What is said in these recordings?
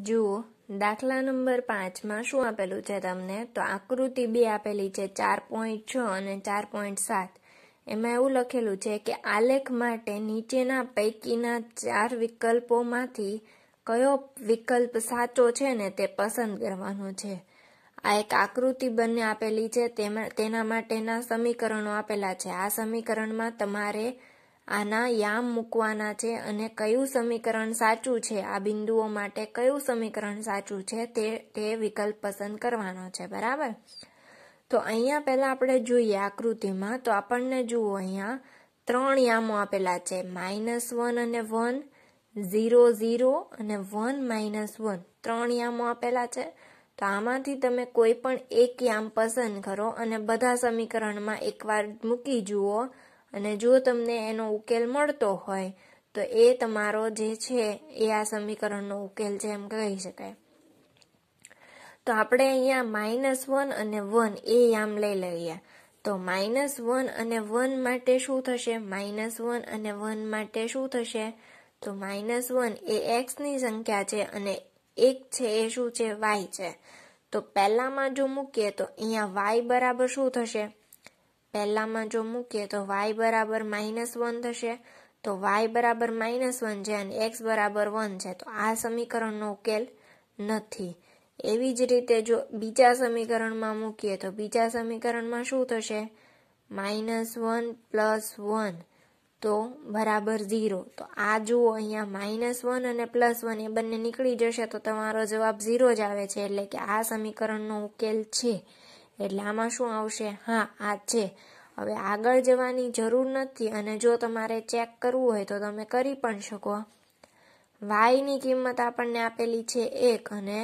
જુઓ દાખલા નંબર પાંચમાં શું આપેલું છે તમને તો આકૃતિ બે આપેલી છે ચાર પોઈન્ટ છ અને ચાર પોઈન્ટ સાત એમાં એવું લખેલું છે કે આલેખ માટે નીચેના પૈકીના ચાર વિકલ્પોમાંથી કયો વિકલ્પ સાચો છે ને તે પસંદ કરવાનો છે આ એક આકૃતિ બંને આપેલી છે તેના માટેના સમીકરણો આપેલા છે આ સમીકરણમાં તમારે આના યામ મૂકવાના છે અને કયું સમીકરણ સાચું છે આ બિંદુઓ માટે કયું સમીકરણ સાચું છે તે તે વિકલ્પ પસંદ કરવાનો છે બરાબર તો અહીંયા પહેલાં આપણે જોઈએ આકૃતિમાં તો આપણને જુઓ અહીંયા ત્રણ યામો આપેલા છે માઇનસ વન અને વન ઝીરો ઝીરો અને વન માઇનસ વન ત્રણ યામો આપેલા છે તો આમાંથી તમે કોઈ પણ એક યામ પસંદ કરો અને બધા સમીકરણમાં એકવાર મૂકી જુઓ અને જો તમને એનો ઉકેલ મળતો હોય તો એ તમારો જે છે એ આ સમીકરણનો ઉકેલ છે એમ કહી શકાય તો આપણે અહીંયા માઇનસ વન અને વન એ આમ લઈ લઈએ તો માઇનસ વન અને વન માટે શું થશે માઇનસ વન અને વન માટે શું થશે તો માઇનસ વન એ એક્સની સંખ્યા છે અને એક છે એ શું છે વાય છે તો પહેલામાં જો મૂકીએ તો અહીંયા વાય બરાબર શું થશે પહેલામાં જો મૂકીએ તો વાય બરાબર માઇનસ વન થશે તો વાય બરાબર માઇનસ વન છે અને એક્સ બરાબર વન છે તો આ સમીકરણનો ઉકેલ નથી એવી જ રીતે જો બીજા સમીકરણમાં મૂકીએ તો બીજા સમીકરણમાં શું થશે માઇનસ વન પ્લસ વન તો બરાબર ઝીરો તો આ જુઓ અહીંયા માઇનસ વન અને પ્લસ વન એ બંને નીકળી જશે તો તમારો જવાબ ઝીરો જ આવે છે એટલે કે આ સમીકરણનો ઉકેલ છે એટલે આમાં શું આવશે હા આ છે હવે આગળ જવાની જરૂર નથી અને જો તમારે ચેક કરવું હોય તો તમે કરી પણ શકો વાયની કિંમત આપણને આપેલી છે એક અને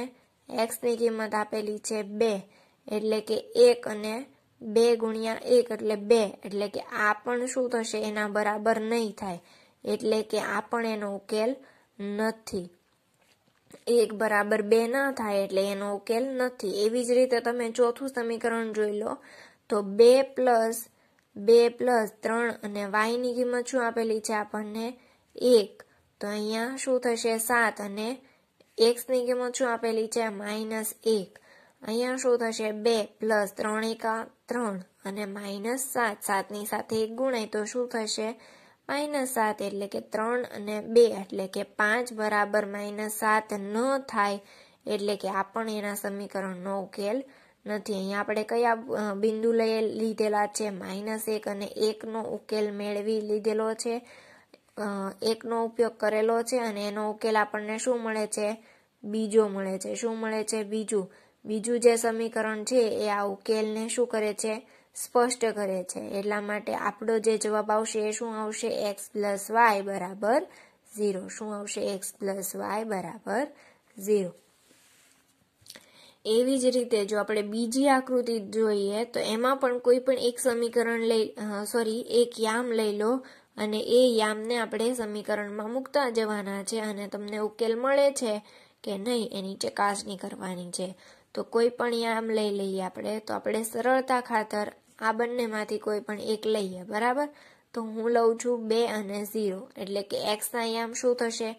એક્સની કિંમત આપેલી છે બે એટલે કે એક અને બે ગુણ્યા એક એટલે બે એટલે કે આ પણ શું થશે એના બરાબર નહીં થાય એટલે કે આ પણ એનો ઉકેલ નથી એક બરાબર બે ના થાય એટલે એનો ઉકેલ નથી એવી જ રીતે તમે ચોથું સમીકરણ જોઈ લો તો બે પ્લસ બે પ્લસ ત્રણ અને વાયની કિંમત શું આપેલી છે આપણને એક તો અહીંયા શું થશે સાત અને એક્સની કિંમત શું આપેલી છે માઇનસ એક અહીંયા શું થશે બે પ્લસ ત્રણ એકા ત્રણ અને માઇનસ સાત સાતની સાથે એક ગુણાય તો શું થશે માઇનસ સાત એટલે કે ત્રણ અને બે એટલે કે પાંચ બરાબર માઇનસ સાત ન થાય એટલે કે આ પણ એના સમીકરણનો ઉકેલ નથી અહીંયા આપણે કયા બિંદુ લઈ લીધેલા છે માઇનસ એક અને એકનો ઉકેલ મેળવી લીધેલો છે એકનો ઉપયોગ કરેલો છે અને એનો ઉકેલ આપણને શું મળે છે બીજો મળે છે શું મળે છે બીજું બીજું જે સમીકરણ છે એ આ ઉકેલને શું કરે છે સ્પષ્ટ કરે છે એટલા માટે આપણો જે જવાબ આવશે એ શું આવશે એક્સ પ્લસ વાય બરાબર ઝીરો શું આવશે એક્સ પ્લસ વાય બરાબર ઝીરો એવી જ રીતે જો આપણે બીજી આકૃતિ જોઈએ તો એમાં પણ કોઈ પણ એક સમીકરણ લઈ સોરી એક યામ લઈ લો અને એ યામને આપણે સમીકરણમાં મૂકતા જવાના છે અને તમને ઉકેલ મળે છે કે નહીં એની ચકાસણી કરવાની છે તો કોઈ પણ આમ લઈ લઈએ આપણે તો આપણે સરળતા ખાતર આ બંનેમાંથી કોઈ પણ એક લઈએ બરાબર તો હું લઉં છું બે અને ઝીરો એટલે કે એક્સના યામ શું થશે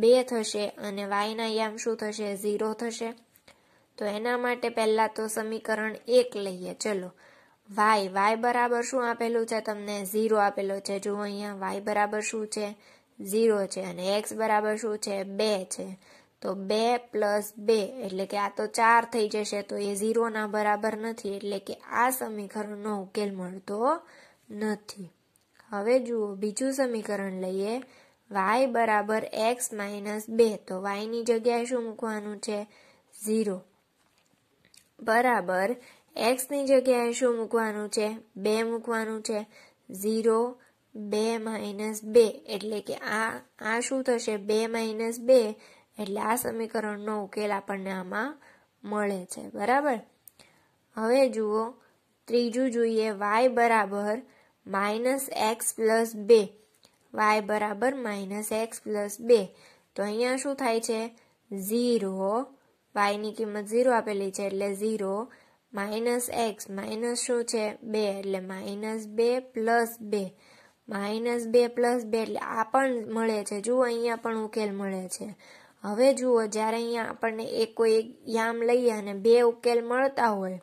બે થશે અને વાયના યામ શું થશે ઝીરો થશે તો એના માટે પહેલાં તો સમીકરણ એક લઈએ ચલો વાય વાય બરાબર શું આપેલું છે તમને ઝીરો આપેલો છે જુઓ અહીંયા વાય બરાબર શું છે ઝીરો છે અને એક્સ બરાબર શું છે બે છે તો બે પ્લસ બે એટલે કે આ તો ચાર થઈ જશે તો એ ઝીરોના બરાબર નથી એટલે કે આ સમીકરણનો ઉકેલ મળતો નથી હવે જુઓ બીજું સમીકરણ લઈએ વાય બરાબર એક્સ માઇનસ બે તો વાયની જગ્યાએ શું મૂકવાનું છે ઝીરો બરાબર એક્સની જગ્યાએ શું મૂકવાનું છે બે મૂકવાનું છે ઝીરો બે માઇનસ બે એટલે કે આ આ શું થશે બે માઇનસ બે એટલે આ સમીકરણનો ઉકેલ આપણને આમાં મળે છે બરાબર હવે જુઓ ત્રીજું જોઈએ વાય બરાબર માઇનસ એક્સ પ્લસ બે વાય બરાબર માઇનસ એક્સ પ્લસ બે તો અહીંયા શું થાય છે ઝીરો વાયની કિંમત ઝીરો આપેલી છે એટલે ઝીરો માઇનસ એક્સ માઇનસ શું છે બે એટલે માઇનસ બે પ્લસ બે માઇનસ બે પ્લસ બે એટલે આ પણ મળે છે જુઓ અહીંયા પણ ઉકેલ મળે છે હવે જુઓ જ્યારે અહીંયા આપણને એક કોઈ એક યામ લઈએ અને બે ઉકેલ મળતા હોય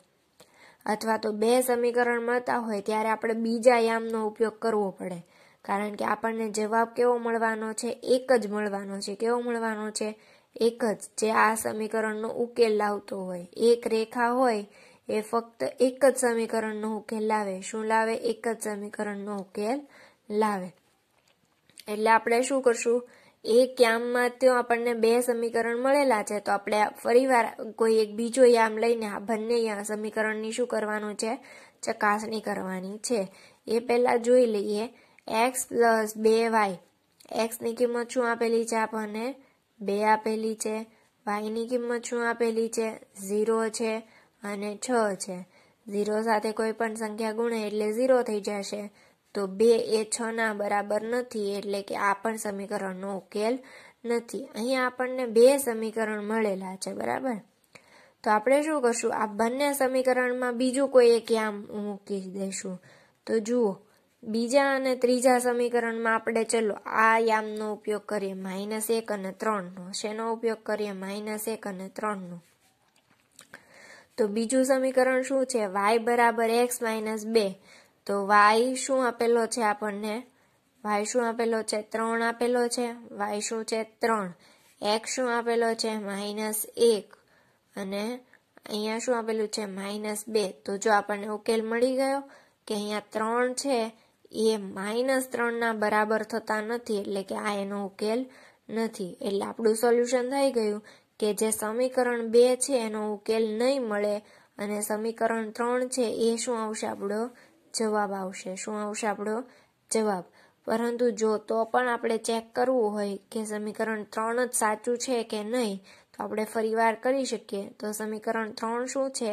અથવા તો બે સમીકરણ મળતા હોય ત્યારે આપણે બીજા યામનો ઉપયોગ કરવો પડે કારણ કે આપણને જવાબ કેવો મળવાનો છે એક જ મળવાનો છે કેવો મળવાનો છે એક જ જે આ સમીકરણનો ઉકેલ લાવતો હોય એક રેખા હોય એ ફક્ત એક જ સમીકરણનો ઉકેલ લાવે શું લાવે એક જ સમીકરણનો ઉકેલ લાવે એટલે આપણે શું કરશું એ ક્યામમાં તો આપણને બે સમીકરણ મળેલા છે તો આપણે ફરીવાર કોઈ એક બીજો યામ લઈને આ બંને સમીકરણની શું કરવાનું છે ચકાસણી કરવાની છે એ પહેલાં જોઈ લઈએ એક્સ પ્લસ બે વાય એક્સની કિંમત શું આપેલી છે આપણને બે આપેલી છે વાયની કિંમત શું આપેલી છે ઝીરો છે અને છ છે ઝીરો સાથે કોઈ પણ સંખ્યા ગુણે એટલે ઝીરો થઈ જશે તો બે એ છ ના બરાબર નથી એટલે કે આ પણ સમીકરણનો ઉકેલ નથી અહીંયા આપણને બે સમીકરણ મળેલા છે બરાબર તો આપણે શું કરશું આ બંને સમીકરણમાં બીજું કોઈ એક યામ મૂકી દઈશું તો જુઓ બીજા અને ત્રીજા સમીકરણમાં આપણે ચલો આ યામનો ઉપયોગ કરીએ માઇનસ એક અને ત્રણનો શેનો ઉપયોગ કરીએ માઇનસ એક અને ત્રણનો તો બીજું સમીકરણ શું છે વાય બરાબર એક્સ માઇનસ બે તો વાય શું આપેલો છે આપણને વાય શું આપેલો છે ત્રણ આપેલો છે વાય શું છે ત્રણ એક્સ શું આપેલો છે માઇનસ એક અને અહીંયા શું આપેલું છે માઇનસ બે તો જો આપણને ઉકેલ મળી ગયો કે અહીંયા ત્રણ છે એ માઇનસ ત્રણના બરાબર થતા નથી એટલે કે આ એનો ઉકેલ નથી એટલે આપણું સોલ્યુશન થઈ ગયું કે જે સમીકરણ બે છે એનો ઉકેલ નહીં મળે અને સમીકરણ ત્રણ છે એ શું આવશે આપણો જવાબ આવશે શું આવશે આપણો જવાબ પરંતુ જો તો પણ આપણે ચેક કરવું હોય કે સમીકરણ ત્રણ જ સાચું છે કે નહીં તો આપણે ફરીવાર કરી શકીએ તો સમીકરણ ત્રણ શું છે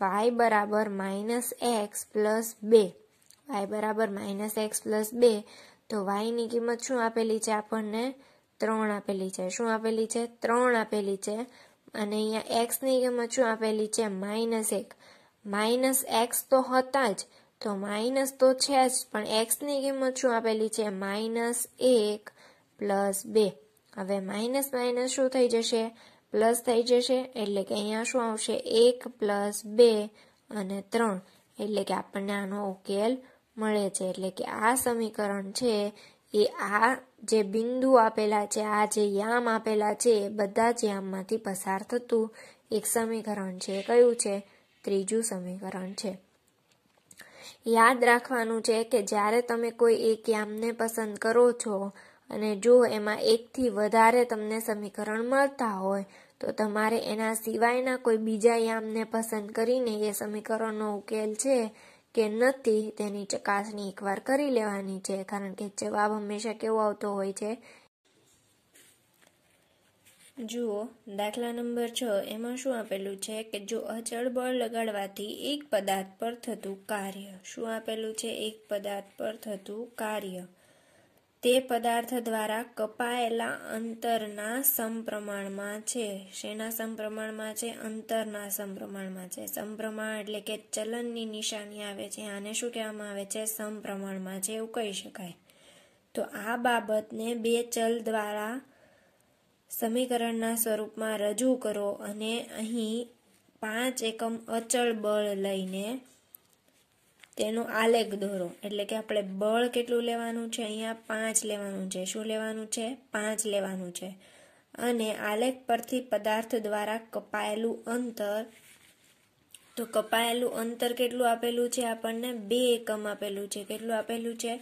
વાય બરાબર માઇનસ એક્સ પ્લસ બે વાય બરાબર માઇનસ એક્સ પ્લસ બે તો વાયની કિંમત શું આપેલી છે આપણને ત્રણ આપેલી છે શું આપેલી છે ત્રણ આપેલી છે અને અહીંયા એક્સની કિંમત શું આપેલી છે માઇનસ એક માઇનસ એક્સ તો હતા જ તો માઇનસ તો છે જ પણ એક્સની કિંમત શું આપેલી છે માઇનસ એક પ્લસ બે હવે માઇનસ માઇનસ શું થઈ જશે પ્લસ થઈ જશે એટલે કે અહીંયા શું આવશે એક પ્લસ બે અને ત્રણ એટલે કે આપણને આનો ઉકેલ મળે છે એટલે કે આ સમીકરણ છે એ આ જે બિંદુ આપેલા છે આ જે યામ આપેલા છે એ બધા જ યામમાંથી પસાર થતું એક સમીકરણ છે કયું છે ત્રીજું સમીકરણ છે યાદ રાખવાનું છે કે જ્યારે તમે કોઈ એક યામને પસંદ કરો છો અને જો એમાં એકથી વધારે તમને સમીકરણ મળતા હોય તો તમારે એના સિવાયના કોઈ બીજા યામને પસંદ કરીને એ સમીકરણનો ઉકેલ છે કે નથી તેની ચકાસણી એકવાર કરી લેવાની છે કારણ કે જવાબ હંમેશા કેવો આવતો હોય છે જુઓ દાખલા નંબર છ એમાં શું આપેલું છે કે જો અચળ બળ લગાડવાથી એક પદાર્થ પર થતું કાર્ય શું આપેલું છે એક પદાર્થ પર થતું કાર્ય તે પદાર્થ દ્વારા કપાયેલા અંતરના સમપ્રમાણમાં છે શેના સમપ્રમાણમાં છે અંતરના સમપ્રમાણમાં છે સમપ્રમાણ એટલે કે ચલનની નિશાની આવે છે આને શું કહેવામાં આવે છે સમપ્રમાણમાં છે એવું કહી શકાય તો આ બાબતને બે ચલ દ્વારા સમીકરણના સ્વરૂપમાં રજૂ કરો અને અહીં પાંચ એકમ અચળ બળ લઈને તેનો આલેખ દોરો એટલે કે આપણે બળ કેટલું લેવાનું છે અહીંયા પાંચ લેવાનું છે શું લેવાનું છે પાંચ લેવાનું છે અને આલેખ પરથી પદાર્થ દ્વારા કપાયેલું અંતર તો કપાયેલું અંતર કેટલું આપેલું છે આપણને બે એકમ આપેલું છે કેટલું આપેલું છે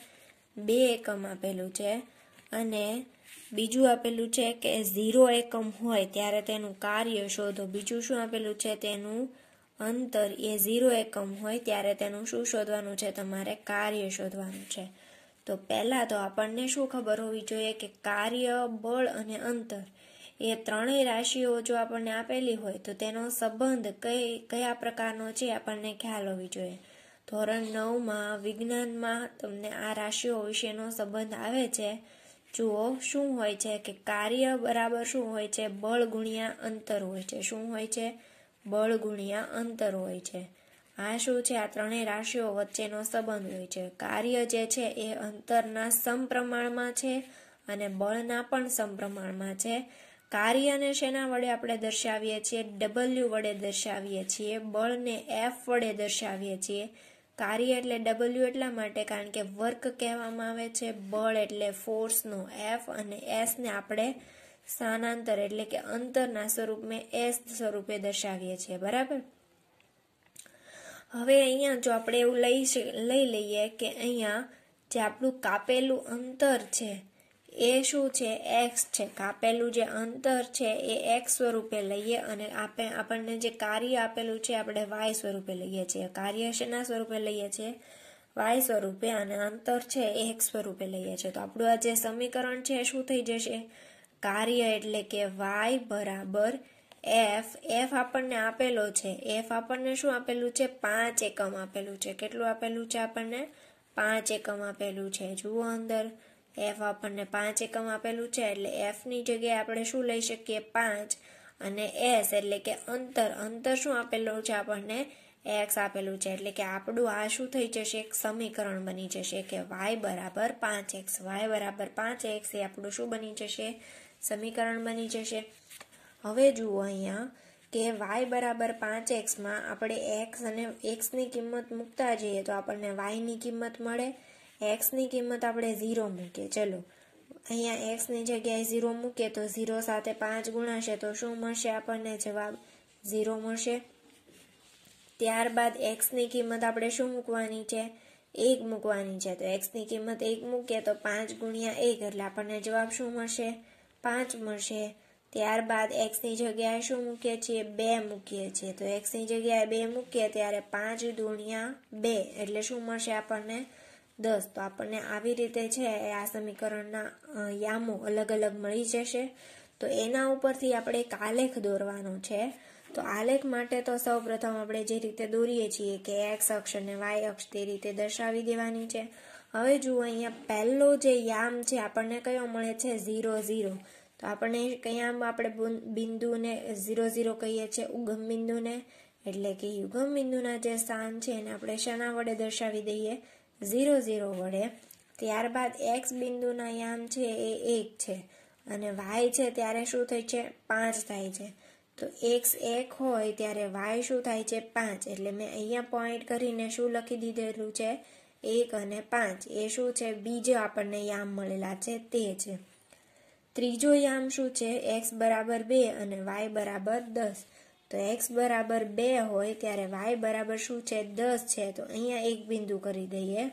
બે એકમ આપેલું છે અને બીજું આપેલું છે કે ઝીરો એકમ હોય ત્યારે તેનું કાર્ય શોધો બીજું શું આપેલું છે તેનું અંતર એ ઝીરો એકમ હોય ત્યારે તેનું શું શોધવાનું છે તમારે કાર્ય શોધવાનું છે તો પહેલાં તો આપણને શું ખબર હોવી જોઈએ કે કાર્ય બળ અને અંતર એ ત્રણેય રાશિઓ જો આપણને આપેલી હોય તો તેનો સંબંધ કઈ કયા પ્રકારનો છે આપણને ખ્યાલ હોવી જોઈએ ધોરણ નવમાં વિજ્ઞાનમાં તમને આ રાશિઓ વિશેનો સંબંધ આવે છે જુઓ શું હોય છે કે કાર્ય બરાબર શું હોય છે બળ ગુણ્યા અંતર હોય છે શું હોય છે બળ ગુણ્યા અંતર હોય છે આ શું છે આ ત્રણેય રાશિઓ વચ્ચેનો સંબંધ હોય છે કાર્ય જે છે એ અંતરના સમપ્રમાણમાં છે અને બળના પણ સમપ્રમાણમાં છે કાર્યને શેના વડે આપણે દર્શાવીએ છીએ ડબલ્યુ વડે દર્શાવીએ છીએ બળને એફ વડે દર્શાવીએ છીએ કાર્ય એટલે ડબલ્યુ એટલા માટે કારણ કે વર્ક કહેવામાં આવે છે બળ એટલે ફોર્સનો એફ અને એસને આપણે સ્થાનાંતર એટલે કે અંતરના સ્વરૂપમાં એસ સ્વરૂપે દર્શાવીએ છીએ બરાબર હવે અહીંયા જો આપણે એવું લઈ લઈ લઈએ કે અહીંયા જે આપણું કાપેલું અંતર છે એ શું છે એક્સ છે કાપેલું જે અંતર છે એ એક્સ સ્વરૂપે લઈએ અને આપણે આપણને જે કાર્ય આપેલું છે આપણે વાય સ્વરૂપે લઈએ છીએ કાર્ય શેના સ્વરૂપે લઈએ છીએ વાય સ્વરૂપે અને અંતર છે એ એક્સ સ્વરૂપે લઈએ છીએ તો આપણું આ જે સમીકરણ છે શું થઈ જશે કાર્ય એટલે કે વાય બરાબર એફ એફ આપણને આપેલો છે એફ આપણને શું આપેલું છે પાંચ એકમ આપેલું છે કેટલું આપેલું છે આપણને પાંચ એકમ આપેલું છે જુઓ અંદર એફ આપણને પાંચ એકમ આપેલું છે એટલે એફની જગ્યાએ આપણે શું લઈ શકીએ પાંચ અને એસ એટલે કે અંતર અંતર શું આપેલું છે આપણને એક્સ આપેલું છે એટલે કે આપણું આ શું થઈ જશે એક સમીકરણ બની જશે કે વાય બરાબર પાંચ એક્સ વાય બરાબર પાંચ એક્સ એ આપણું શું બની જશે સમીકરણ બની જશે હવે જુઓ અહીંયા કે વાય બરાબર પાંચ એક્સમાં આપણે એક્સ અને એક્સની કિંમત મૂકતા જઈએ તો આપણને વાયની કિંમત મળે એક્સની કિંમત આપણે ઝીરો મૂકીએ ચલો અહીંયા એક્સની જગ્યાએ ઝીરો મૂકીએ તો ઝીરો સાથે પાંચ ગુણાશે તો શું મળશે આપણને જવાબ ઝીરો મળશે ત્યારબાદ એક્સની કિંમત આપણે શું મૂકવાની છે એક મૂકવાની છે તો એક્સની કિંમત એક મૂકીએ તો પાંચ ગુણ્યા એક એટલે આપણને જવાબ શું મળશે પાંચ મળશે ત્યારબાદ એક્સની જગ્યાએ શું મૂકીએ છીએ બે મૂકીએ છીએ તો એક્સની જગ્યાએ બે મૂકીએ ત્યારે પાંચ ગુણ્યા બે એટલે શું મળશે આપણને દસ તો આપણને આવી રીતે છે એ આ સમીકરણના યામો અલગ અલગ મળી જશે તો એના ઉપરથી આપણે એક આલેખ દોરવાનો છે તો આલેખ માટે તો સૌ પ્રથમ આપણે જે રીતે દોરીએ છીએ કે એક્સ અક્ષ અને વાય અક્ષ તે રીતે દર્શાવી દેવાની છે હવે જુઓ અહીંયા પહેલો જે યામ છે આપણને કયો મળે છે ઝીરો ઝીરો તો આપણને કયામ આપણે બિંદુને ઝીરો ઝીરો કહીએ છીએ ઉગમ બિંદુને એટલે કે યુગમ બિંદુના જે સ્થાન છે એને આપણે શાના વડે દર્શાવી દઈએ ઝીરો ઝીરો વડે ત્યારબાદ એક્સ બિંદુના યામ છે એ એક છે અને વાય છે ત્યારે શું થાય છે પાંચ થાય છે તો એક્સ એક હોય ત્યારે વાય શું થાય છે પાંચ એટલે મેં અહીંયા પોઈન્ટ કરીને શું લખી દીધેલું છે એક અને પાંચ એ શું છે બીજો આપણને યામ મળેલા છે તે છે ત્રીજો યામ શું છે એક્સ બરાબર બે અને વાય બરાબર દસ તો એક્સ બરાબર બે હોય ત્યારે વાય બરાબર શું છે દસ છે તો અહીંયા એક બિંદુ કરી દઈએ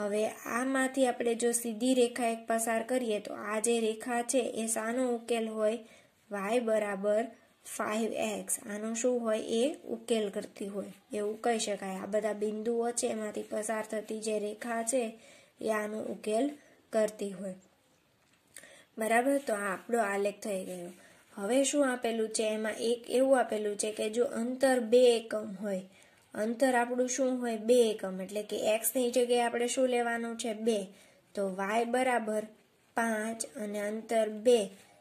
હવે આમાંથી આપણે જો સીધી રેખા એક પસાર કરીએ તો આ જે રેખા છે એ સાનો ઉકેલ હોય વાય બરાબર ફાઇવ એક્સ આનો શું હોય એ ઉકેલ કરતી હોય એવું કહી શકાય આ બધા બિંદુઓ છે એમાંથી પસાર થતી જે રેખા છે એ આનો ઉકેલ કરતી હોય બરાબર તો આપણો આલેખ થઈ ગયો હવે શું આપેલું છે એમાં એક એવું આપેલું છે કે જો અંતર બે એકમ હોય અંતર આપણું શું હોય બે એકમ એટલે કે એક્સની જગ્યાએ આપણે શું લેવાનું છે બે તો વાય બરાબર પાંચ અને અંતર બે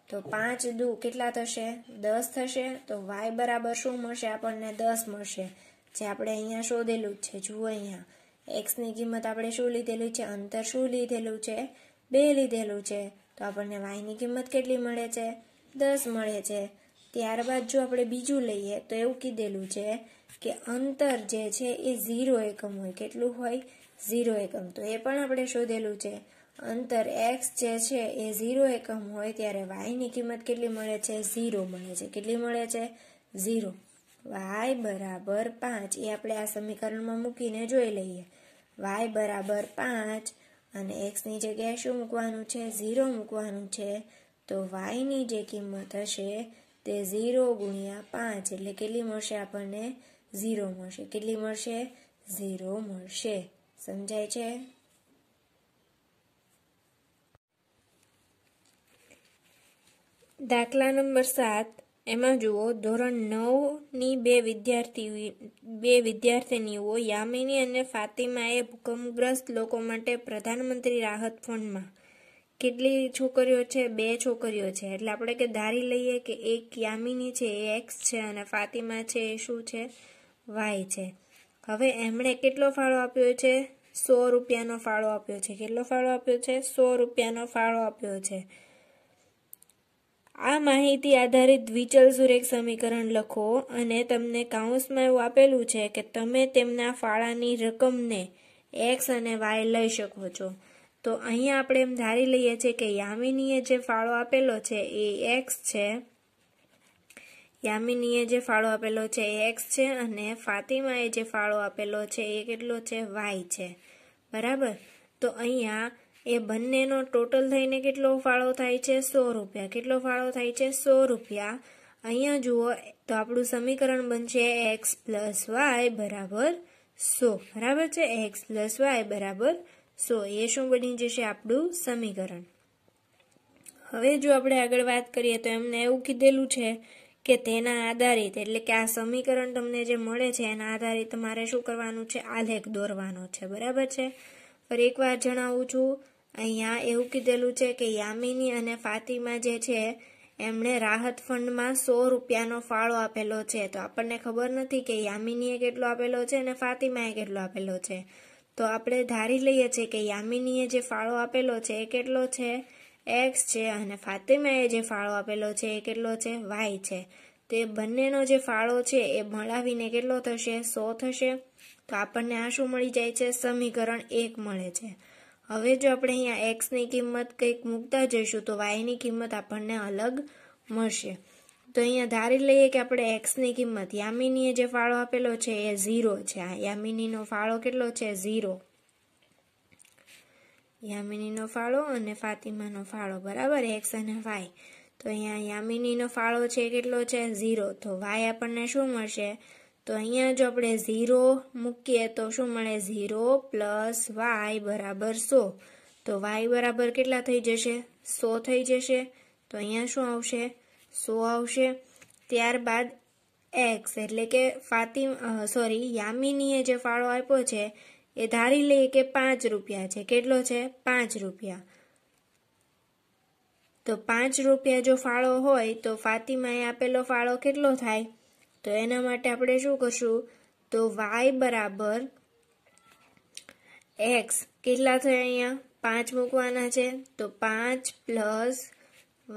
તો પાંચ દુ કેટલા થશે દસ થશે તો વાય બરાબર શું મળશે આપણને દસ મળશે જે આપણે અહીંયા શોધેલું જ છે જુઓ અહીંયા એક્સની કિંમત આપણે શું લીધેલી છે અંતર શું લીધેલું છે બે લીધેલું છે તો આપણને વાયની કિંમત કેટલી મળે છે દસ મળે છે ત્યારબાદ જો આપણે બીજું લઈએ તો એવું કીધેલું છે કે અંતર જે છે એ ઝીરો એકમ હોય કેટલું હોય ઝીરો એકમ તો એ પણ આપણે શોધેલું છે અંતર એક્સ જે છે એ ઝીરો એકમ હોય ત્યારે વાયની કિંમત કેટલી મળે છે ઝીરો મળે છે કેટલી મળે છે ઝીરો વાય બરાબર પાંચ એ આપણે આ સમીકરણમાં મૂકીને જોઈ લઈએ વાય બરાબર પાંચ અને એક્સની જગ્યાએ શું મૂકવાનું છે ઝીરો મૂકવાનું છે તો વાયની જે કિંમત હશે તે ઝીરો ગુણ્યા પાંચ એટલે કેટલી મળશે આપણને ઝીરો મળશે કેટલી મળશે ઝીરો મળશે સમજાય છે દાખલા નંબર સાત એમાં જુઓ ધોરણ નવની બે વિદ્યાર્થી બે વિદ્યાર્થીનીઓ યામિની અને ફાતિમાએ ભૂકંપગ્રસ્ત લોકો માટે પ્રધાનમંત્રી રાહત ફંડમાં કેટલી છોકરીઓ છે બે છોકરીઓ છે એટલે આપણે કે ધારી લઈએ કે એક યામિની છે એ એક્સ છે અને ફાતિમા છે એ શું છે વાય છે હવે એમણે કેટલો ફાળો આપ્યો છે સો રૂપિયાનો ફાળો આપ્યો છે કેટલો ફાળો આપ્યો છે સો રૂપિયાનો ફાળો આપ્યો છે આ માહિતી આધારિત દ્વિચલ સુરેખ સમીકરણ લખો અને તમને કાઉન્સમાં એવું આપેલું છે કે તમે તેમના ફાળાની રકમને એક્સ અને વાય લઈ શકો છો તો અહીંયા આપણે એમ ધારી લઈએ છીએ કે યામિનીએ જે ફાળો આપેલો છે એ એક્સ છે યામિનીએ જે ફાળો આપેલો છે એ એક્સ છે અને ફાતિમાએ જે ફાળો આપેલો છે એ કેટલો છે વાય છે બરાબર તો અહીંયા એ બંનેનો ટોટલ થઈને કેટલો ફાળો થાય છે સો રૂપિયા કેટલો ફાળો થાય છે સો રૂપિયા અહીંયા જુઓ તો આપણું સમીકરણ બનશે એક્સ પ્લસ વાય બરાબર સો બરાબર છે એક્સ પ્લસ વાય બરાબર સો એ શું બની જશે આપણું સમીકરણ હવે જો આપણે આગળ વાત કરીએ તો એમને એવું કીધેલું છે કે તેના આધારિત એટલે કે આ સમીકરણ તમને જે મળે છે એના આધારિત મારે શું કરવાનું છે આલેખ દોરવાનો છે બરાબર છે ફરી એકવાર જણાવું છું અહીંયા એવું કીધેલું છે કે યામિની અને ફાતિમા જે છે એમણે રાહત ફંડમાં સો રૂપિયાનો ફાળો આપેલો છે તો આપણને ખબર નથી કે યામિનીએ કેટલો આપેલો છે અને ફાતિમાએ કેટલો આપેલો છે તો આપણે ધારી લઈએ છીએ કે યામિનીએ જે ફાળો આપેલો છે એ કેટલો છે એક્સ છે અને ફાતિમાએ જે ફાળો આપેલો છે એ કેટલો છે વાય છે તો એ બંનેનો જે ફાળો છે એ મળાવીને કેટલો થશે સો થશે તો આપણને આ શું મળી જાય છે સમીકરણ એક મળે છે હવે જો આપણે અહીંયા એક્સની કિંમત કંઈક મૂકતા જઈશું તો વાયની કિંમત આપણને અલગ મળશે તો અહીંયા ધારી લઈએ કે આપણે એક્સની કિંમત યામિનીએ જે ફાળો આપેલો છે એ ઝીરો છે આ યામિનીનો ફાળો કેટલો છે ઝીરો યામિનીનો ફાળો અને ફાતિમાનો ફાળો બરાબર એક્સ અને વાય તો અહીંયા યામિનીનો ફાળો છે કેટલો છે ઝીરો તો વાય આપણને શું મળશે તો અહીંયા જો આપણે ઝીરો મૂકીએ તો શું મળે ઝીરો પ્લસ વાય બરાબર સો તો વાય બરાબર કેટલા થઈ જશે સો થઈ જશે તો અહીંયા શું આવશે સો આવશે ત્યારબાદ એક્સ એટલે કે ફાતી સોરી યામિનીએ જે ફાળો આપ્યો છે એ ધારી લઈએ કે પાંચ રૂપિયા છે કેટલો છે પાંચ રૂપિયા તો પાંચ રૂપિયા જો ફાળો હોય તો ફાતિમાએ આપેલો ફાળો કેટલો થાય તો એના માટે આપણે શું કરશું તો વાય બરાબર એક્સ કેટલા થયા અહીંયા પાંચ મૂકવાના છે તો પાંચ પ્લસ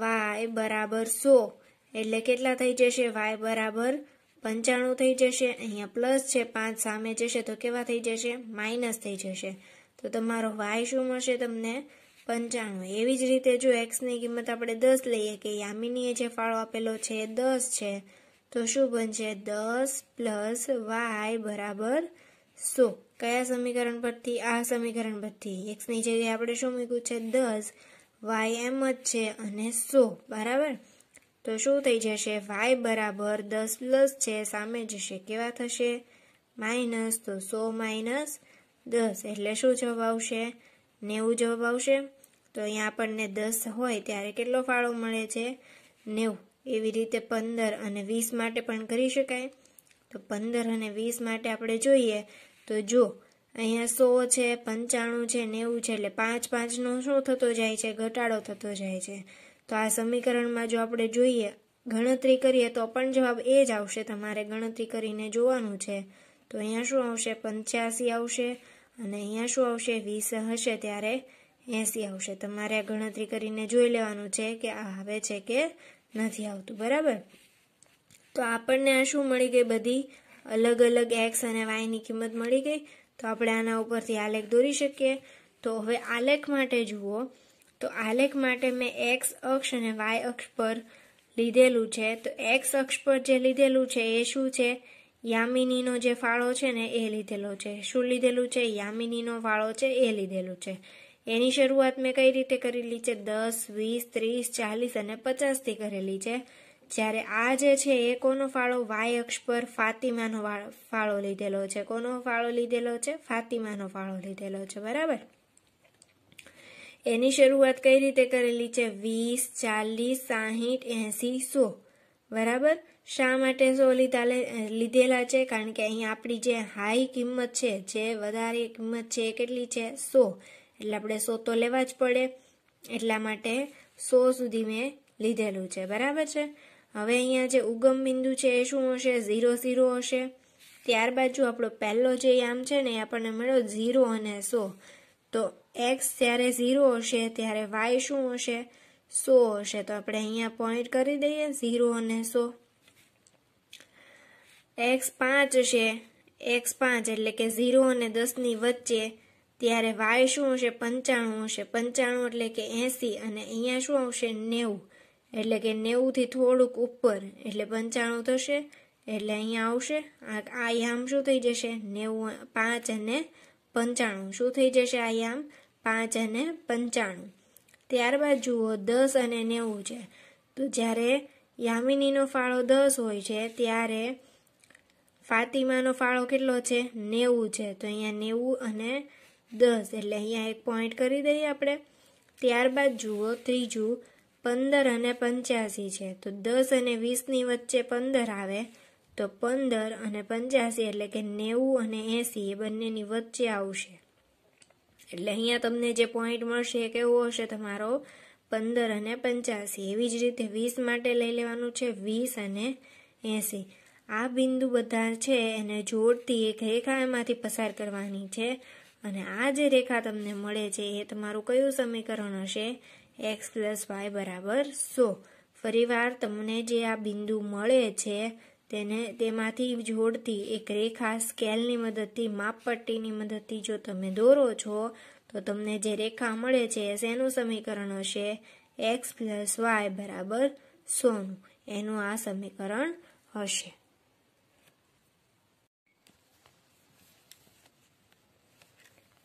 વાય બરાબર સો એટલે કેટલા થઈ જશે વાય બરાબર પંચાણું થઈ જશે અહીંયા પ્લસ છે પાંચ સામે જશે તો કેવા થઈ જશે માઇનસ થઈ જશે તો તમારો વાય શું મળશે તમને પંચાણું એવી જ રીતે જો એક્સની કિંમત આપણે દસ લઈએ કે યામિનીએ જે ફાળો આપેલો છે એ દસ છે તો શું બનશે દસ પ્લસ વાય બરાબર સો કયા સમીકરણ પરથી આ સમીકરણ પરથી એક્સની જગ્યાએ આપણે શું મૂક્યું છે દસ વાય એમ જ છે અને સો બરાબર તો શું થઈ જશે વાય બરાબર દસ પ્લસ છે સામે જશે કેવા થશે માઇનસ તો સો માઇનસ દસ એટલે શું જવાબ આવશે નેવું જવાબ આવશે તો અહીંયા આપણને દસ હોય ત્યારે કેટલો ફાળો મળે છે નેવું એવી રીતે પંદર અને વીસ માટે પણ કરી શકાય તો પંદર અને વીસ માટે આપણે જોઈએ તો જો અહીંયા સો છે પંચાણું છે નેવું છે એટલે પાંચ પાંચનો શું થતો જાય છે ઘટાડો થતો જાય છે તો આ સમીકરણમાં જો આપણે જોઈએ ગણતરી કરીએ તો પણ જવાબ એ જ આવશે તમારે ગણતરી કરીને જોવાનું છે તો અહીંયા શું આવશે પંચ્યાસી આવશે અને અહીંયા શું આવશે વીસ હશે ત્યારે એંસી આવશે તમારે આ ગણતરી કરીને જોઈ લેવાનું છે કે આ આવે છે કે નથી આવતું બરાબર તો આપણને આ શું મળી ગઈ બધી અલગ અલગ એક્સ અને વાયની કિંમત મળી ગઈ તો આપણે આના ઉપરથી આલેખ દોરી શકીએ તો હવે આલેખ માટે જુઓ તો આલેખ માટે મેં એક્સ અક્ષ અને વાય અક્ષ પર લીધેલું છે તો એક્સ અક્ષ પર જે લીધેલું છે એ શું છે યામિનીનો જે ફાળો છે ને એ લીધેલો છે શું લીધેલું છે યામિનીનો ફાળો છે એ લીધેલું છે એની શરૂઆત મેં કઈ રીતે કરેલી છે દસ વીસ ત્રીસ ચાલીસ અને પચાસથી કરેલી છે જ્યારે આ જે છે એ કોનો ફાળો વાય અક્ષ પર ફાતિમાનો ફાળો લીધેલો છે કોનો ફાળો લીધેલો છે ફાતિમાનો ફાળો લીધેલો છે બરાબર એની શરૂઆત કઈ રીતે કરેલી છે વીસ ચાલીસ સાહીઠ એસી સો બરાબર શા માટે સો લીધા લીધેલા છે કારણ કે અહીં આપણી જે હાઈ કિંમત છે જે વધારે કિંમત છે એ કેટલી છે સો એટલે આપણે સો તો લેવા જ પડે એટલા માટે સો સુધી મેં લીધેલું છે બરાબર છે હવે અહીંયા જે ઉગમ બિંદુ છે એ શું હશે ઝીરો ઝીરો હશે ત્યારબાદ જો આપણો પહેલો જે યામ છે ને એ આપણને મળ્યો ઝીરો અને સો તો એક્સ જ્યારે ઝીરો હશે ત્યારે વાય શું હશે સો હશે તો આપણે અહીંયા પોઈન્ટ કરી દઈએ ઝીરો અને સો એક્સ પાંચ હશે એક્સ પાંચ એટલે કે ઝીરો અને દસની વચ્ચે ત્યારે વાય શું હશે પંચાણું હશે પંચાણું એટલે કે એંસી અને અહીંયા શું આવશે નેવું એટલે કે નેવુંથી થોડુંક ઉપર એટલે પંચાણું થશે એટલે અહીંયા આવશે આ યામ શું થઈ જશે નેવું પાંચ અને પંચાણું શું થઈ જશે આ યામ પાંચ અને પંચાણું ત્યારબાદ જુઓ દસ અને નેવું છે તો જ્યારે યામિનીનો ફાળો દસ હોય છે ત્યારે ફાતિમાનો ફાળો કેટલો છે નેવું છે તો અહીંયા નેવું અને દસ એટલે અહીંયા એક પોઈન્ટ કરી દઈએ આપણે ત્યારબાદ જુઓ ત્રીજું પંદર અને પંચ્યાસી છે તો દસ અને વીસની વચ્ચે પંદર આવે તો પંદર અને પંચ્યાસી એટલે કે નેવું અને એંસી એ બંનેની વચ્ચે આવશે એટલે અહીંયા તમને જે પોઈન્ટ મળશે એ કેવો હશે તમારો પંદર અને પંચ્યાસી એવી જ રીતે વીસ માટે લઈ લેવાનું છે વીસ અને એંસી આ બિંદુ બધા છે એને જોડતી એક રેખા એમાંથી પસાર કરવાની છે અને આ જે રેખા તમને મળે છે એ તમારું કયું સમીકરણ હશે એક્સ પ્લસ વાય બરાબર સો ફરીવાર તમને જે આ બિંદુ મળે છે તેને તેમાંથી જોડતી એક રેખા સ્કેલની મદદથી માપપટ્ટીની મદદથી જો તમે દોરો છો તો તમને જે રેખા મળે છે શેનું સમીકરણ હશે એક્સ પ્લસ વાય બરાબર સોનું એનું આ સમીકરણ હશે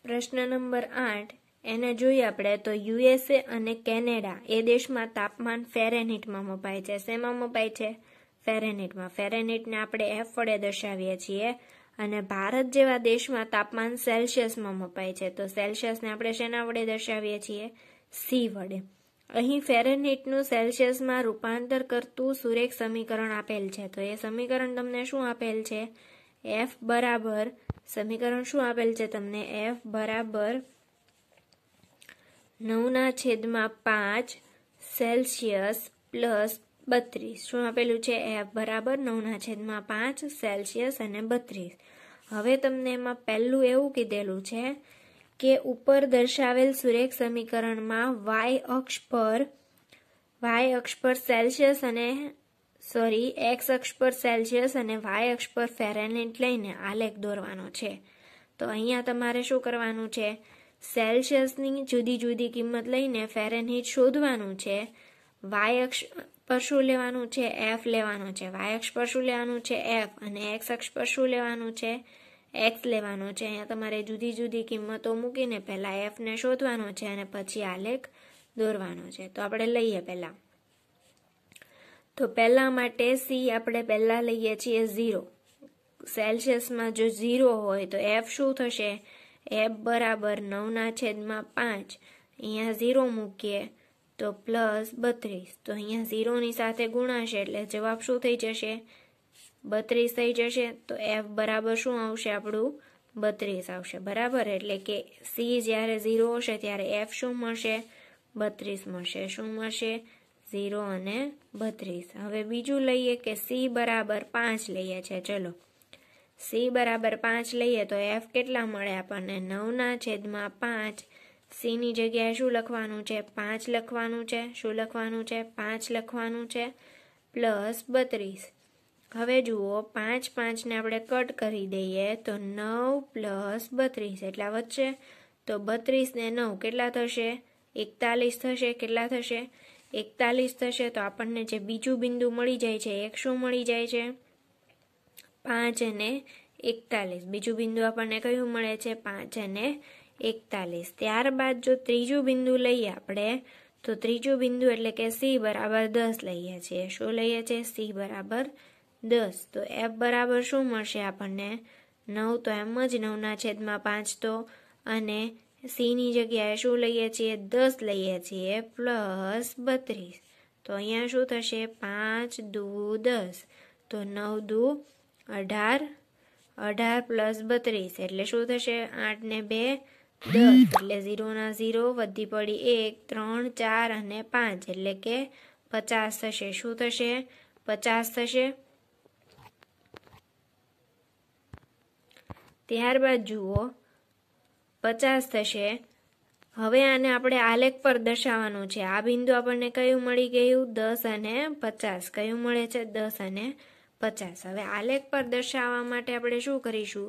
પ્રશ્ન નંબર આઠ એને જોઈએ આપણે તો યુએસએ અને કેનેડા એ દેશમાં તાપમાન ફેરેનહીટમાં મપાય છે શેમાં મપાય છે ફેરેનહીટમાં ફેરેનહીટને આપણે એફ વડે દર્શાવીએ છીએ અને ભારત જેવા દેશમાં તાપમાન સેલ્સિયસમાં મપાય છે તો સેલ્સિયસને આપણે શેના વડે દર્શાવીએ છીએ સી વડે અહીં ફેરેનહીટનું સેલ્સિયસમાં રૂપાંતર કરતું સુરેખ સમીકરણ આપેલ છે તો એ સમીકરણ તમને શું આપેલ છે એફ બરાબર સમીકરણ શું આપેલ છે તમને એફ બરાબર નવના છેદમાં પાંચ સેલ્સિયસ પ્લસ બત્રીસ શું આપેલું છે એફ બરાબર નવના છેદમાં પાંચ સેલ્સિયસ અને બત્રીસ હવે તમને એમાં પહેલું એવું કીધેલું છે કે ઉપર દર્શાવેલ સુરેખ સમીકરણમાં વાય અક્ષ પર વાય અક્ષ પર સેલ્સિયસ અને સોરી એક્સ અક્ષ પર સેલ્સિયસ અને વાય અક્ષ પર ફેરેનહીટ લઈને આલેખ દોરવાનો છે તો અહીંયા તમારે શું કરવાનું છે સેલ્સિયસની જુદી જુદી કિંમત લઈને ફેરનહીટ શોધવાનું છે વાય અક્ષ પર શું લેવાનું છે એફ લેવાનું છે વાય અક્ષ પર શું લેવાનું છે એફ અને એક્સ અક્ષ પર શું લેવાનું છે એક્સ લેવાનું છે અહીંયા તમારે જુદી જુદી કિંમતો મૂકીને પહેલાં એફને શોધવાનો છે અને પછી આલેખ દોરવાનો છે તો આપણે લઈએ પહેલાં તો પહેલાં માટે સી આપણે પહેલાં લઈએ છીએ ઝીરો સેલ્સિયસમાં જો ઝીરો હોય તો એફ શું થશે એફ બરાબર નવના છેદમાં પાંચ અહીંયા ઝીરો મૂકીએ તો પ્લસ બત્રીસ તો અહીંયા ઝીરોની સાથે ગુણાશે એટલે જવાબ શું થઈ જશે બત્રીસ થઈ જશે તો એફ બરાબર શું આવશે આપણું બત્રીસ આવશે બરાબર એટલે કે સી જ્યારે ઝીરો હશે ત્યારે એફ શું મળશે બત્રીસ મળશે શું મળશે ઝીરો અને બત્રીસ હવે બીજું લઈએ કે સી બરાબર પાંચ લઈએ છે ચલો સી બરાબર પાંચ લઈએ તો એફ કેટલા મળે આપણને નવના છેદમાં પાંચ સીની જગ્યાએ શું લખવાનું છે પાંચ લખવાનું છે શું લખવાનું છે પાંચ લખવાનું છે પ્લસ બત્રીસ હવે જુઓ પાંચ પાંચને આપણે કટ કરી દઈએ તો નવ પ્લસ બત્રીસ એટલા વધશે તો બત્રીસને નવ કેટલા થશે એકતાલીસ થશે કેટલા થશે એકતાલીસ થશે તો આપણને જે બીજું બિંદુ મળી જાય છે એક શું મળી જાય છે પાંચ અને એકતાલીસ બીજું બિંદુ આપણને કયું મળે છે પાંચ અને એકતાલીસ ત્યારબાદ જો ત્રીજું બિંદુ લઈએ આપણે તો ત્રીજું બિંદુ એટલે કે સી બરાબર દસ લઈએ છીએ શું લઈએ છીએ સી બરાબર દસ તો એફ બરાબર શું મળશે આપણને નવ તો એમ જ નવના છેદમાં પાંચ તો અને સીની જગ્યાએ શું લઈએ છીએ દસ લઈએ છીએ પ્લસ બત્રીસ તો અહીંયા શું થશે પાંચ દુ દસ તો નવ દુ અઢાર અઢાર પ્લસ બત્રીસ એટલે શું થશે આઠ ને બે દસ એટલે ઝીરોના ઝીરો વધી પડી એક ત્રણ ચાર અને પાંચ એટલે કે પચાસ થશે શું થશે પચાસ થશે ત્યારબાદ જુઓ પચાસ થશે હવે આને આપણે આલેખ પર દર્શાવવાનું છે આ બિંદુ આપણને કયું મળી ગયું દસ અને પચાસ કયું મળે છે દસ અને પચાસ હવે આલેખ પર દર્શાવવા માટે આપણે શું કરીશું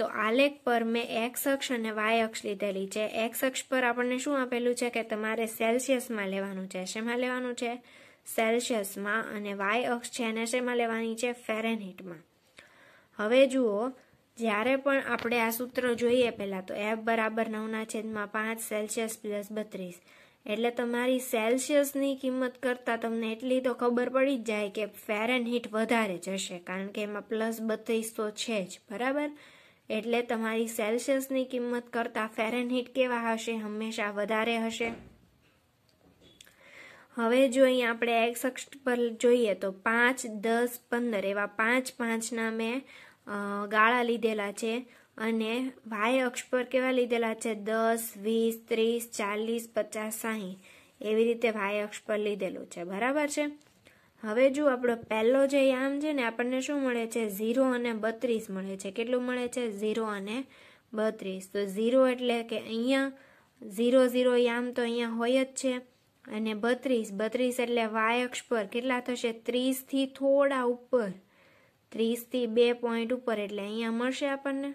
તો આલેખ પર મેં એક્સ અક્ષ અને વાય અક્ષ લીધેલી છે એક્સ અક્ષ પર આપણને શું આપેલું છે કે તમારે સેલ્સિયસમાં લેવાનું છે શેમાં લેવાનું છે સેલ્સિયસમાં અને વાય અક્ષ છે એને શેમાં લેવાની છે ફેરેનહીટમાં હવે જુઓ જ્યારે પણ આપણે આ સૂત્ર જોઈએ પહેલાં તો એફ બરાબર નવના છેદમાં પાંચ સેલ્સિયસ પ્લસ બત્રીસ એટલે તમારી સેલ્સિયસની કિંમત કરતાં તમને એટલી તો ખબર પડી જ જાય કે ફેરન હીટ વધારે જશે કારણ કે એમાં પ્લસ બત્રીસો છે જ બરાબર એટલે તમારી સેલ્સિયસની કિંમત કરતાં ફેરન હીટ કેવા હશે હંમેશા વધારે હશે હવે જો અહીં આપણે એક્સ અક્ષ પર જોઈએ તો પાંચ દસ પંદર એવા પાંચ પાંચના મેં ગાળા લીધેલા છે અને વાય અક્ષ પર કેવા લીધેલા છે દસ વીસ ત્રીસ ચાલીસ પચાસ સાહીઠ એવી રીતે વાય અક્ષ પર લીધેલું છે બરાબર છે હવે જો આપણો પહેલો જે યામ છે ને આપણને શું મળે છે ઝીરો અને બત્રીસ મળે છે કેટલું મળે છે ઝીરો અને બત્રીસ તો ઝીરો એટલે કે અહીંયા ઝીરો ઝીરો યામ તો અહીંયા હોય જ છે અને બત્રીસ બત્રીસ એટલે વાય અક્ષ પર કેટલા થશે ત્રીસથી થોડા ઉપર ત્રીસથી બે પોઈન્ટ ઉપર એટલે અહીંયા મળશે આપણને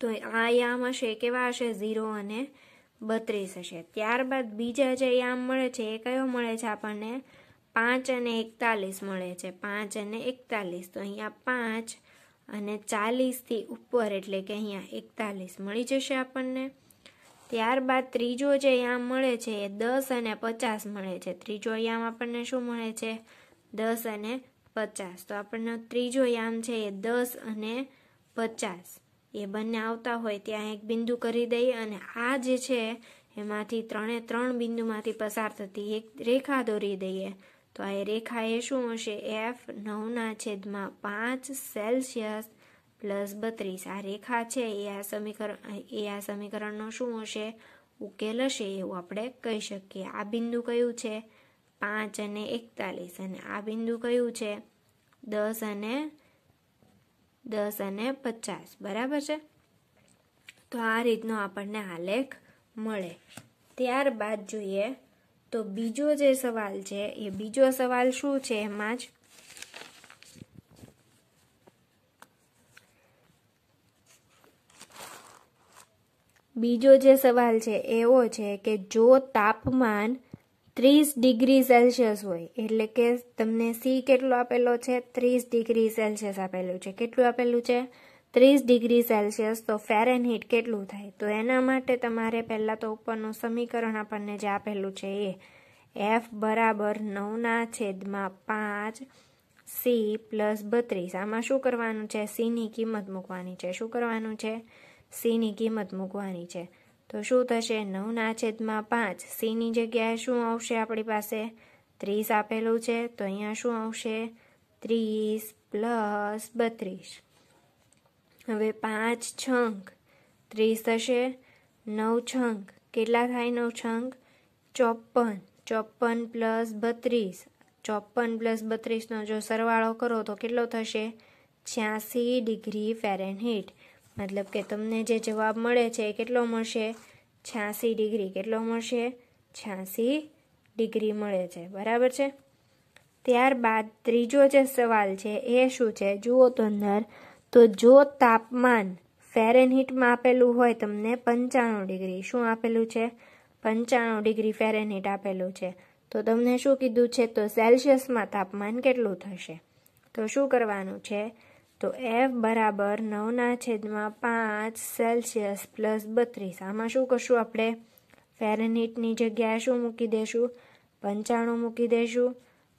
તો આ યામ હશે કેવા હશે ઝીરો અને બત્રીસ હશે ત્યારબાદ બીજા જે યામ મળે છે એ કયો મળે છે આપણને પાંચ અને એકતાલીસ મળે છે પાંચ અને એકતાલીસ તો અહીંયા પાંચ અને ચાલીસથી ઉપર એટલે કે અહીંયા એકતાલીસ મળી જશે આપણને ત્યારબાદ ત્રીજો જે યામ મળે છે એ દસ અને પચાસ મળે છે ત્રીજો યામ આપણને શું મળે છે દસ અને પચાસ તો આપણને ત્રીજો યામ છે એ દસ અને પચાસ એ બંને આવતા હોય ત્યાં એક બિંદુ કરી દઈએ અને આ જે છે એમાંથી ત્રણે ત્રણ બિંદુમાંથી પસાર થતી એક રેખા દોરી દઈએ તો આ રેખા એ શું હશે એફ નવના છેદમાં પાંચ સેલ્સિયસ પ્લસ બત્રીસ આ રેખા છે એ આ સમીકરણ એ આ સમીકરણનો શું હશે ઉકેલ હશે એવું આપણે કહી શકીએ આ બિંદુ કયું છે પાંચ અને એકતાલીસ અને આ બિંદુ કયું છે દસ અને દસ અને પચાસ બરાબર છે તો આ રીતનો આપણને આલેખ મળે ત્યારબાદ જોઈએ તો બીજો જે સવાલ છે એ બીજો સવાલ શું છે એમાં જ બીજો જે સવાલ છે એવો છે કે જો તાપમાન ત્રીસ ડિગ્રી સેલ્સિયસ હોય એટલે કે તમને સી કેટલો આપેલો છે ત્રીસ ડિગ્રી સેલ્સિયસ આપેલું છે કેટલું આપેલું છે ત્રીસ ડિગ્રી સેલ્સિયસ તો ફેરેનહીટ કેટલું થાય તો એના માટે તમારે પહેલાં તો ઉપરનું સમીકરણ આપણને જે આપેલું છે એ એફ બરાબર નવના છેદમાં પાંચ સી પ્લસ બત્રીસ આમાં શું કરવાનું છે સીની કિંમત મૂકવાની છે શું કરવાનું છે સીની કિંમત મૂકવાની છે તો શું થશે નવના છેદમાં પાંચ સીની જગ્યાએ શું આવશે આપણી પાસે ત્રીસ આપેલું છે તો અહીંયા શું આવશે ત્રીસ પ્લસ બત્રીસ હવે પાંચ છંક ત્રીસ થશે નવ છંક કેટલા થાય નવ છંક ચોપન ચોપન પ્લસ બત્રીસ ચોપન પ્લસ બત્રીસનો જો સરવાળો કરો તો કેટલો થશે છ્યાસી ડિગ્રી ફેરેનહીટ મતલબ કે તમને જે જવાબ મળે છે એ કેટલો મળશે છ્યાસી ડિગ્રી કેટલો મળશે છ્યાસી ડિગ્રી મળે છે બરાબર છે ત્યારબાદ ત્રીજો જે સવાલ છે એ શું છે જુઓ તો અંદર તો જો તાપમાન ફેરેનહીટમાં આપેલું હોય તમને પંચાણું ડિગ્રી શું આપેલું છે પંચાણું ડિગ્રી ફેરેનહીટ આપેલું છે તો તમને શું કીધું છે તો સેલ્સિયસમાં તાપમાન કેટલું થશે તો શું કરવાનું છે તો એફ બરાબર નવના છેદમાં પાંચ સેલ્સિયસ પ્લસ બત્રીસ આમાં શું કરશું આપણે ફેરનહીટની જગ્યાએ શું મૂકી દઈશું પંચાણું મૂકી દઈશું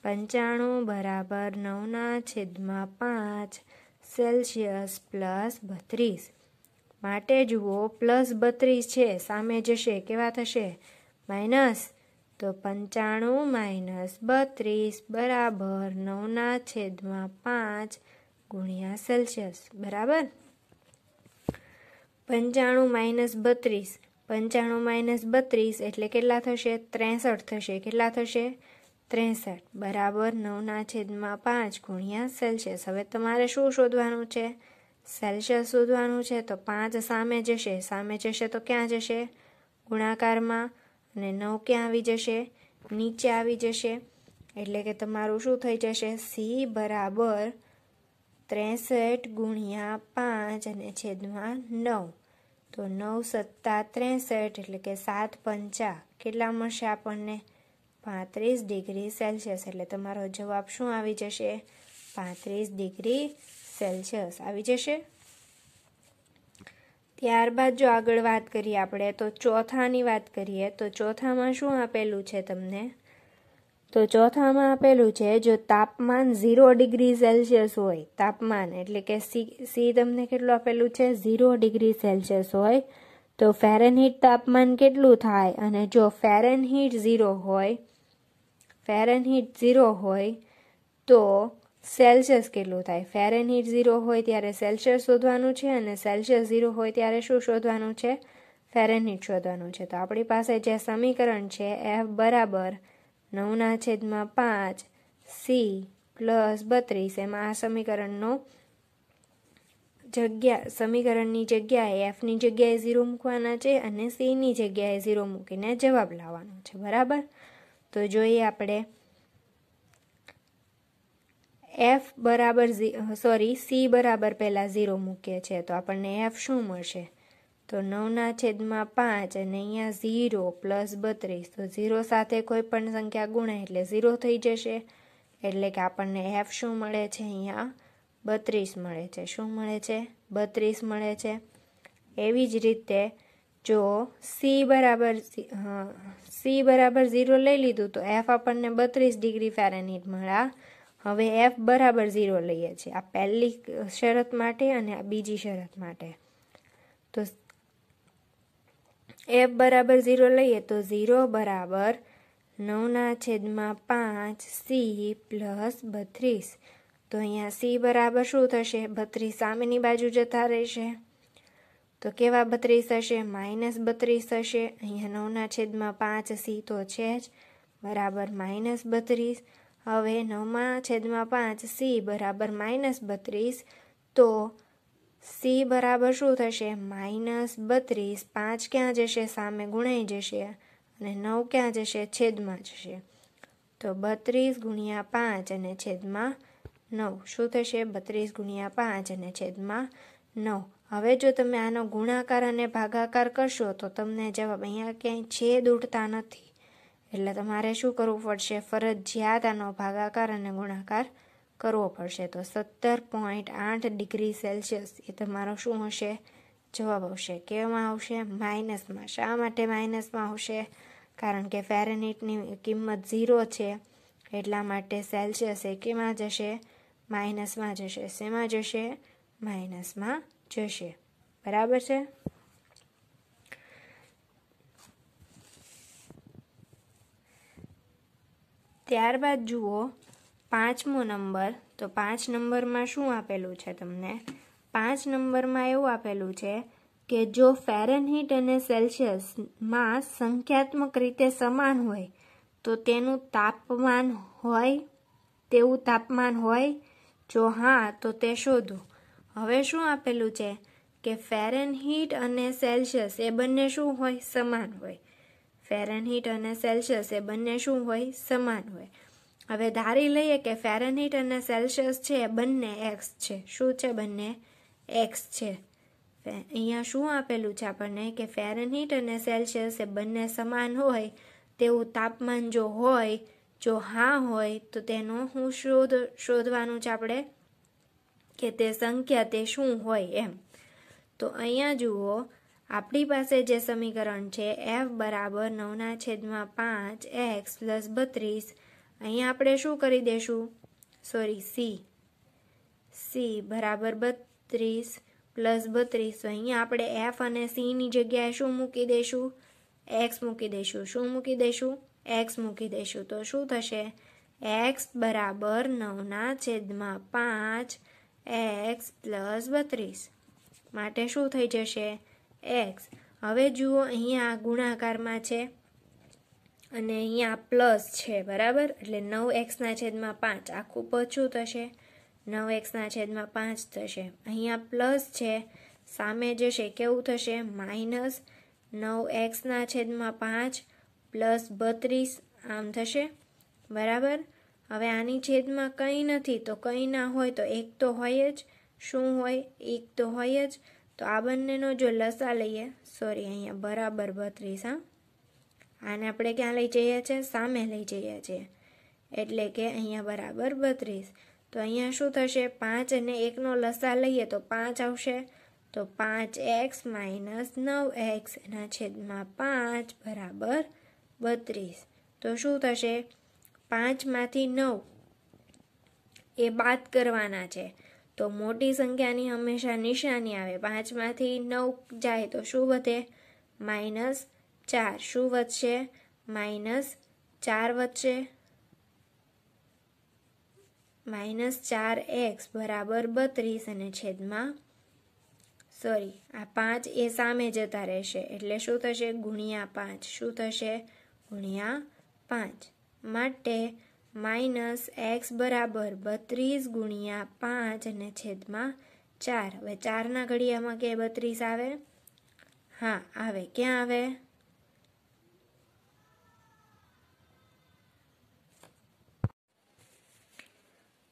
પંચાણું બરાબર નવના છેદમાં પાંચ સેલ્સિયસ પ્લસ બત્રીસ માટે જુઓ પ્લસ બત્રીસ છે સામે જશે કેવા થશે માઇનસ તો પંચાણું માઇનસ બત્રીસ બરાબર નવના છેદમાં પાંચ ગુણ્યા સેલ્સિયસ બરાબર પંચાણું માઇનસ બત્રીસ પંચાણું માઇનસ બત્રીસ એટલે કેટલા થશે ત્રેસઠ થશે કેટલા થશે ત્રેસઠ બરાબર નવના છેદમાં પાંચ ગુણ્યા સેલ્સિયસ હવે તમારે શું શોધવાનું છે સેલ્સિયસ શોધવાનું છે તો પાંચ સામે જશે સામે જશે તો ક્યાં જશે ગુણાકારમાં અને નવ ક્યાં આવી જશે નીચે આવી જશે એટલે કે તમારું શું થઈ જશે સી બરાબર ત્રેસઠ ગુણ્યા પાંચ અને છેદમાં નવ તો નવ સત્તા ત્રેસઠ એટલે કે સાત પંચા કેટલા મળશે આપણને પાંત્રીસ ડિગ્રી સેલ્સિયસ એટલે તમારો જવાબ શું આવી જશે પાંત્રીસ ડિગ્રી સેલ્સિયસ આવી જશે ત્યારબાદ જો આગળ વાત કરીએ આપણે તો ચોથાની વાત કરીએ તો ચોથામાં શું આપેલું છે તમને તો ચોથામાં આપેલું છે જો તાપમાન ઝીરો ડિગ્રી સેલ્સિયસ હોય તાપમાન એટલે કે સી સી તમને કેટલું આપેલું છે ઝીરો ડિગ્રી સેલ્સિયસ હોય તો ફેરનહીટ તાપમાન કેટલું થાય અને જો ફેરનહીટ ઝીરો હોય ફેરનહીટ ઝીરો હોય તો સેલ્સિયસ કેટલું થાય ફેરનહીટ ઝીરો હોય ત્યારે સેલ્સિયસ શોધવાનું છે અને સેલ્સિયસ ઝીરો હોય ત્યારે શું શોધવાનું છે ફેરનહીટ શોધવાનું છે તો આપણી પાસે જે સમીકરણ છે એફ બરાબર નવના છેદમાં પાંચ સી પ્લસ બત્રીસ એમાં આ સમીકરણનો જગ્યા સમીકરણની જગ્યાએ એફની જગ્યાએ ઝીરો મૂકવાના છે અને સીની જગ્યાએ ઝીરો મૂકીને જવાબ લાવવાનો છે બરાબર તો જોઈએ આપણે એફ બરાબર સોરી સી બરાબર પહેલાં ઝીરો મૂકીએ છીએ તો આપણને એફ શું મળશે તો નવના છેદમાં પાંચ અને અહીંયા ઝીરો પ્લસ બત્રીસ તો ઝીરો સાથે કોઈ પણ સંખ્યા ગુણાય એટલે ઝીરો થઈ જશે એટલે કે આપણને એફ શું મળે છે અહીંયા બત્રીસ મળે છે શું મળે છે બત્રીસ મળે છે એવી જ રીતે જો સી બરાબર સી બરાબર ઝીરો લઈ લીધું તો એફ આપણને બત્રીસ ડિગ્રી ફેરેનહીટ મળ્યા હવે એફ બરાબર ઝીરો લઈએ છીએ આ પહેલી શરત માટે અને આ બીજી શરત માટે તો એફ બરાબર ઝીરો લઈએ તો ઝીરો બરાબર નવના છેદમાં પાંચ સી પ્લસ બત્રીસ તો અહીંયા સી બરાબર શું થશે બત્રીસ સામેની બાજુ જતા રહેશે તો કેવા બત્રીસ હશે માઇનસ બત્રીસ હશે અહીંયા નવના છેદમાં પાંચ સી તો છે જ બરાબર માઇનસ બત્રીસ હવે નવમાં છેદમાં પાંચ સી બરાબર માઇનસ બત્રીસ તો સી બરાબર શું થશે માઇનસ બત્રીસ પાંચ ક્યાં જશે સામે ગુણાઈ જશે અને નવ ક્યાં જશે છેદમાં જશે તો બત્રીસ ગુણ્યા પાંચ અને છેદમાં નવ શું થશે બત્રીસ ગુણ્યા પાંચ અને છેદમાં નવ હવે જો તમે આનો ગુણાકાર અને ભાગાકાર કરશો તો તમને જવાબ અહીંયા ક્યાંય છેદ ઉઠતા નથી એટલે તમારે શું કરવું પડશે ફરજિયાત આનો ભાગાકાર અને ગુણાકાર કરવો પડશે તો સત્તર પોઈન્ટ આઠ ડિગ્રી સેલ્સિયસ એ તમારો શું હશે જવાબ આવશે કેવામાં આવશે માઇનસમાં શા માટે માઇનસમાં આવશે કારણ કે ફેરેનિટની કિંમત ઝીરો છે એટલા માટે સેલ્સિયસ એ કેમાં જશે માઇનસમાં જશે શેમાં જશે માઇનસમાં જશે બરાબર છે ત્યારબાદ જુઓ પાંચમો નંબર તો પાંચ નંબરમાં શું આપેલું છે તમને પાંચ નંબરમાં એવું આપેલું છે કે જો ફેરનહીટ અને સેલ્સિયસમાં સંખ્યાત્મક રીતે સમાન હોય તો તેનું તાપમાન હોય તેવું તાપમાન હોય જો હા તો તે શોધો હવે શું આપેલું છે કે ફેરનહીટ અને સેલ્સિયસ એ બંને શું હોય સમાન હોય ફેરનહીટ અને સેલ્સિયસ એ બંને શું હોય સમાન હોય હવે ધારી લઈએ કે ફેરેનહીટ અને સેલ્સિયસ છે એ બંને એક્સ છે શું છે બંને એક્સ છે અહીંયા શું આપેલું છે આપણને કે ફેરનહીટ અને સેલ્સિયસ એ બંને સમાન હોય તેવું તાપમાન જો હોય જો હા હોય તો તેનો હું શોધ શોધવાનું છે આપણે કે તે સંખ્યા તે શું હોય એમ તો અહીંયા જુઓ આપણી પાસે જે સમીકરણ છે એફ બરાબર નવના છેદમાં પાંચ એક્સ પ્લસ બત્રીસ અહીંયા આપણે શું કરી દેશું સોરી સી સી બરાબર બત્રીસ પ્લસ બત્રીસ અહીંયા આપણે એફ અને સીની જગ્યાએ શું મૂકી દઈશું એક્સ મૂકી દઈશું શું મૂકી દઈશું એક્સ મૂકી દઈશું તો શું થશે એક્સ બરાબર નવના છેદમાં પાંચ એક્સ પ્લસ બત્રીસ માટે શું થઈ જશે એક્સ હવે જુઓ અહીંયા ગુણાકારમાં છે અને અહીંયા પ્લસ છે બરાબર એટલે નવ એક્સના છેદમાં પાંચ આખું પછું થશે નવ એક્સના છેદમાં પાંચ થશે અહીંયા પ્લસ છે સામે જશે કેવું થશે માઇનસ નવ એક્સના છેદમાં પાંચ પ્લસ બત્રીસ આમ થશે બરાબર હવે આની છેદમાં કંઈ નથી તો કંઈ ના હોય તો એક તો હોય જ શું હોય એક તો હોય જ તો આ બંનેનો જો લસા લઈએ સોરી અહીંયા બરાબર બત્રીસ હા આને આપણે ક્યાં લઈ જઈએ છીએ સામે લઈ જઈએ છીએ એટલે કે અહીંયા બરાબર બત્રીસ તો અહીંયા શું થશે પાંચ અને એકનો લસા લઈએ તો પાંચ આવશે તો પાંચ એક્સ માઇનસ નવ એક્સ એના છેદમાં પાંચ બરાબર બત્રીસ તો શું થશે પાંચમાંથી નવ એ બાદ કરવાના છે તો મોટી સંખ્યાની હંમેશા નિશાની આવે પાંચમાંથી નવ જાય તો શું વધે માઇનસ ચાર શું વધશે માઇનસ ચાર વધશે માઇનસ ચાર એક્સ બરાબર બત્રીસ અને છેદમાં સોરી આ પાંચ એ સામે જતા રહેશે એટલે શું થશે ગુણ્યા પાંચ શું થશે ગુણ્યા પાંચ માટે માઇનસ એક્સ બરાબર બત્રીસ ગુણ્યા પાંચ અને છેદમાં ચાર હવે ચારના ઘડિયામાં કે બત્રીસ આવે હા આવે ક્યાં આવે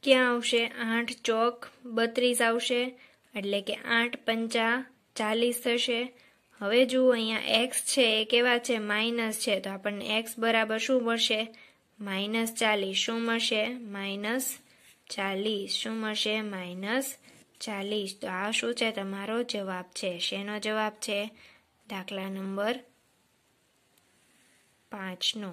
ક્યાં આવશે આઠ ચોક બત્રીસ આવશે એટલે કે આઠ પંચા ચાલીસ થશે હવે જુઓ અહીંયા એક્સ છે એ કેવા છે માઇનસ છે તો આપણને એક્સ બરાબર શું મળશે માઇનસ ચાલીસ શું મળશે માઇનસ ચાલીસ શું મળશે માઇનસ ચાલીસ તો આ શું છે તમારો જવાબ છે શેનો જવાબ છે દાખલા નંબર પાંચનો